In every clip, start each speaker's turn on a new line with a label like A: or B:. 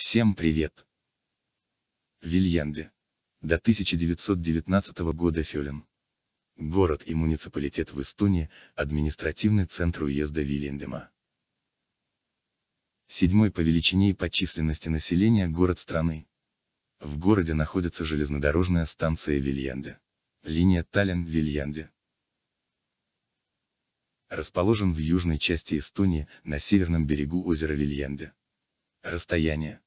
A: Всем привет! Вильянде. До 1919 года Фёлен. Город и муниципалитет в Эстонии, административный центр уезда Вильяндема. Седьмой по величине и по численности населения город страны. В городе находится железнодорожная станция Вильянде. Линия Таллин-Вильянде. Расположен в южной части Эстонии, на северном берегу озера Вильянде. Расстояние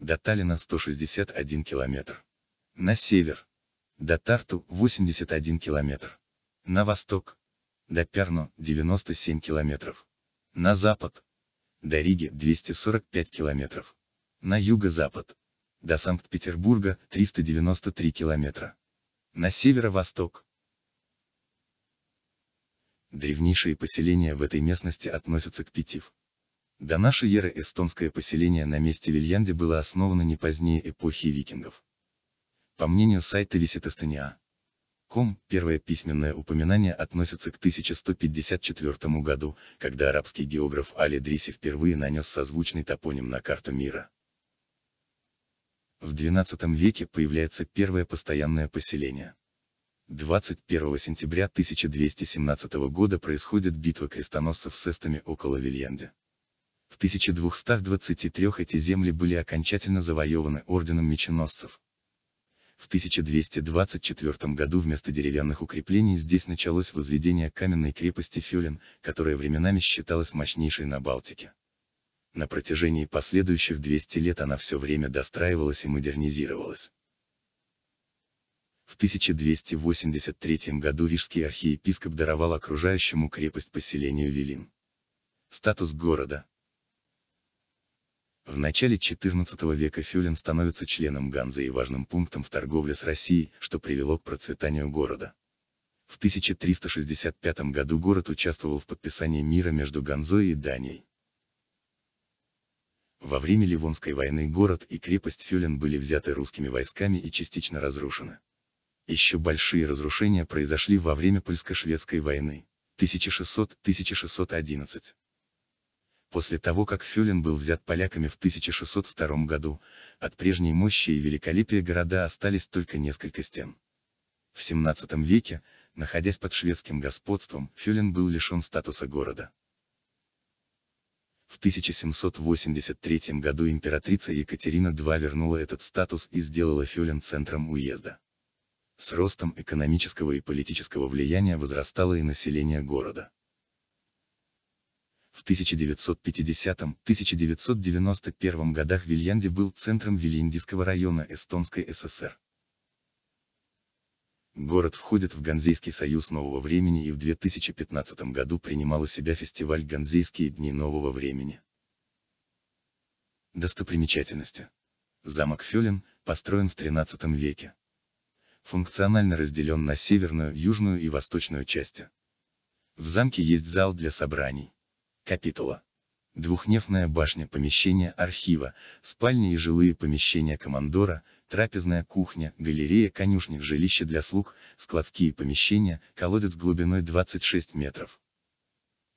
A: до Таллина 161 километр. На север. До Тарту 81 километр. На восток. До Перну 97 километров. На запад. До Риги 245 километров. На юго-запад. До Санкт-Петербурга 393 километра. На северо-восток. Древнейшие поселения в этой местности относятся к Питив. До нашей эры эстонское поселение на месте Вильянде было основано не позднее эпохи викингов. По мнению сайта Висит Эстония. первое письменное упоминание относится к 1154 году, когда арабский географ Али Дриси впервые нанес созвучный топоним на карту мира. В XII веке появляется первое постоянное поселение. 21 сентября 1217 года происходит битва крестоносцев с эстами около Вильянде. В 1223 эти земли были окончательно завоеваны орденом меченосцев. В 1224 году вместо деревянных укреплений здесь началось возведение каменной крепости Фюлин, которая временами считалась мощнейшей на Балтике. На протяжении последующих 200 лет она все время достраивалась и модернизировалась. В 1283 году рижский архиепископ даровал окружающему крепость поселению Велин. Статус города – в начале XIV века Фюлин становится членом Ганзы и важным пунктом в торговле с Россией, что привело к процветанию города. В 1365 году город участвовал в подписании мира между Ганзой и Данией. Во время Ливонской войны город и крепость Фюлин были взяты русскими войсками и частично разрушены. Еще большие разрушения произошли во время польско-шведской войны 1600-1611. После того как Фюлин был взят поляками в 1602 году, от прежней мощи и великолепия города остались только несколько стен. В 17 веке, находясь под шведским господством, Фюлин был лишен статуса города. В 1783 году императрица Екатерина II вернула этот статус и сделала Фюлин центром уезда. С ростом экономического и политического влияния возрастало и население города. В 1950-1991 годах Вильянди был центром Вильяндийского района Эстонской ССР. Город входит в Ганзейский союз нового времени и в 2015 году принимал у себя фестиваль «Ганзейские дни нового времени». Достопримечательности. Замок Фёлин, построен в 13 веке. Функционально разделен на северную, южную и восточную части. В замке есть зал для собраний капитула. Двухнефная башня помещение архива, спальни и жилые помещения командора, трапезная кухня, галерея конюшни, жилище для слуг, складские помещения, колодец глубиной 26 метров.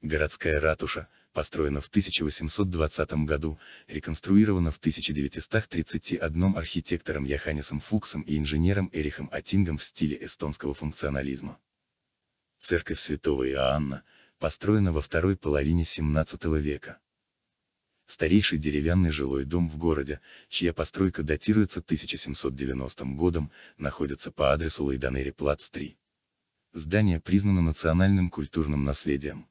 A: Городская ратуша, построена в 1820 году, реконструирована в 1931 архитектором Яханисом Фуксом и инженером Эрихом Атингом в стиле эстонского функционализма. Церковь святого Иоанна, построена во второй половине 17 века. Старейший деревянный жилой дом в городе, чья постройка датируется 1790 годом, находится по адресу Лайданери Плац 3. Здание признано национальным культурным наследием.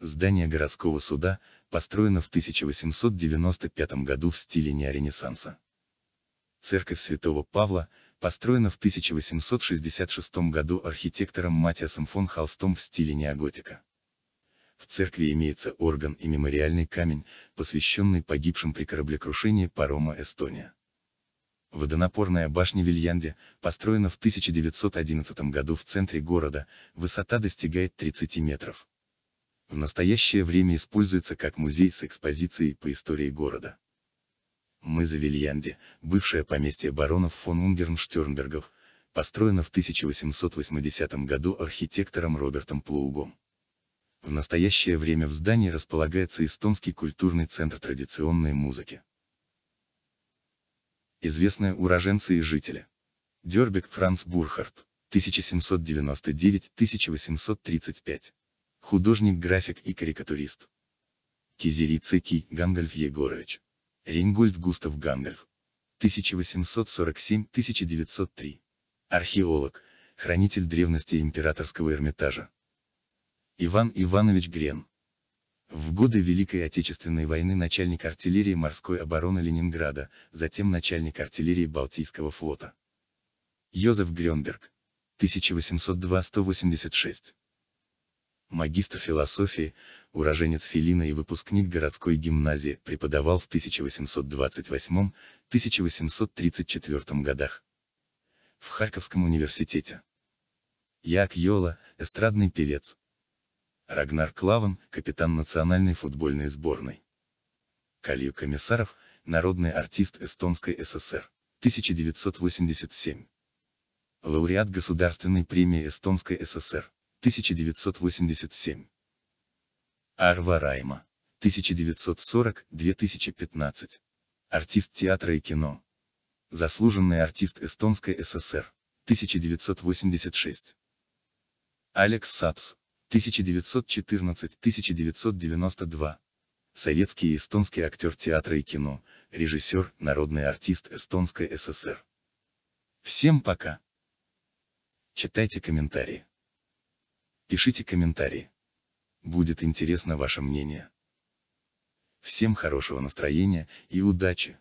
A: Здание городского суда, построено в 1895 году в стиле неоренессанса. Церковь Святого Павла – построена в 1866 году архитектором Матиасом фон Холстом в стиле неоготика. В церкви имеется орган и мемориальный камень, посвященный погибшим при кораблекрушении парома «Эстония». Водонапорная башня Вильянде, построена в 1911 году в центре города, высота достигает 30 метров. В настоящее время используется как музей с экспозицией по истории города. Мыза Вильянди, бывшее поместье баронов фон Унгерн-Штернбергов, построена в 1880 году архитектором Робертом Плоугом. В настоящее время в здании располагается Эстонский культурный центр традиционной музыки. Известные уроженцы и жители. Дербек Франц Бурхард, 1799-1835. Художник, график и карикатурист. Кизери Цеки Гангольф Егорович. Рингольд Густав Гангольф. 1847-1903. Археолог, хранитель древности императорского Эрмитажа. Иван Иванович Грен. В годы Великой Отечественной войны начальник артиллерии морской обороны Ленинграда, затем начальник артиллерии Балтийского флота. Йозеф Грёнберг. 1802-186 магистр философии, уроженец Филина и выпускник городской гимназии, преподавал в 1828-1834 годах в Харьковском университете. Як Йола, эстрадный певец. Рагнар Клаван, капитан национальной футбольной сборной. Калью Комиссаров, народный артист Эстонской ССР, 1987. Лауреат Государственной премии Эстонской ССР, 1987. Арва Райма, 1940-2015. Артист театра и кино. Заслуженный артист Эстонской ССР, 1986. Алекс Сапс, 1914-1992. Советский и эстонский актер театра и кино, режиссер, народный артист Эстонской ССР. Всем пока! Читайте комментарии. Пишите комментарии. Будет интересно ваше мнение. Всем хорошего настроения и удачи!